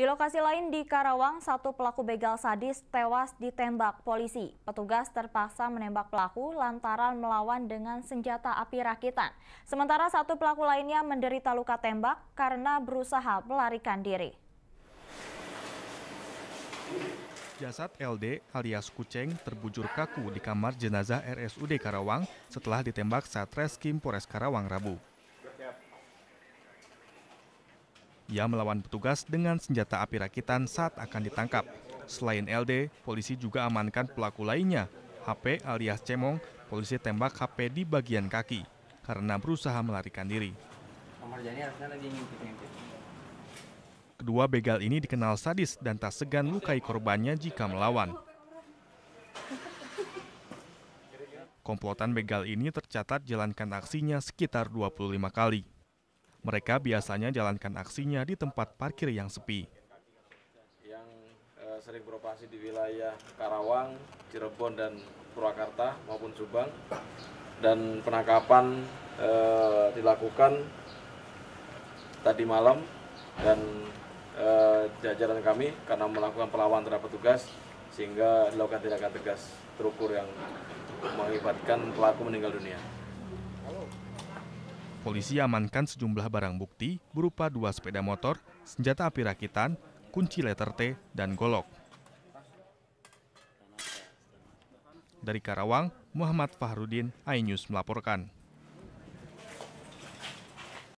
Di lokasi lain di Karawang, satu pelaku begal sadis tewas ditembak polisi. Petugas terpaksa menembak pelaku lantaran melawan dengan senjata api rakitan. Sementara satu pelaku lainnya menderita luka tembak karena berusaha melarikan diri. Jasad LD alias Kuceng terbujur kaku di kamar jenazah RSUD Karawang setelah ditembak reskim Polres Karawang Rabu. Ia melawan petugas dengan senjata api rakitan saat akan ditangkap. Selain LD, polisi juga amankan pelaku lainnya, HP alias Cemong, polisi tembak HP di bagian kaki karena berusaha melarikan diri. Kedua begal ini dikenal sadis dan tak segan lukai korbannya jika melawan. Komplotan begal ini tercatat jalankan aksinya sekitar 25 kali. Mereka biasanya jalankan aksinya di tempat parkir yang sepi. Yang eh, sering beroperasi di wilayah Karawang, Cirebon, dan Purwakarta maupun Subang. Dan penangkapan eh, dilakukan tadi malam dan eh, jajaran kami karena melakukan perlawanan terhadap petugas sehingga dilakukan tindakan tegas terukur yang mengakibatkan pelaku meninggal dunia. Polisi amankan sejumlah barang bukti berupa dua sepeda motor, senjata api rakitan, kunci letter T, dan golok. Dari Karawang, Muhammad Fahrudin, iNews melaporkan.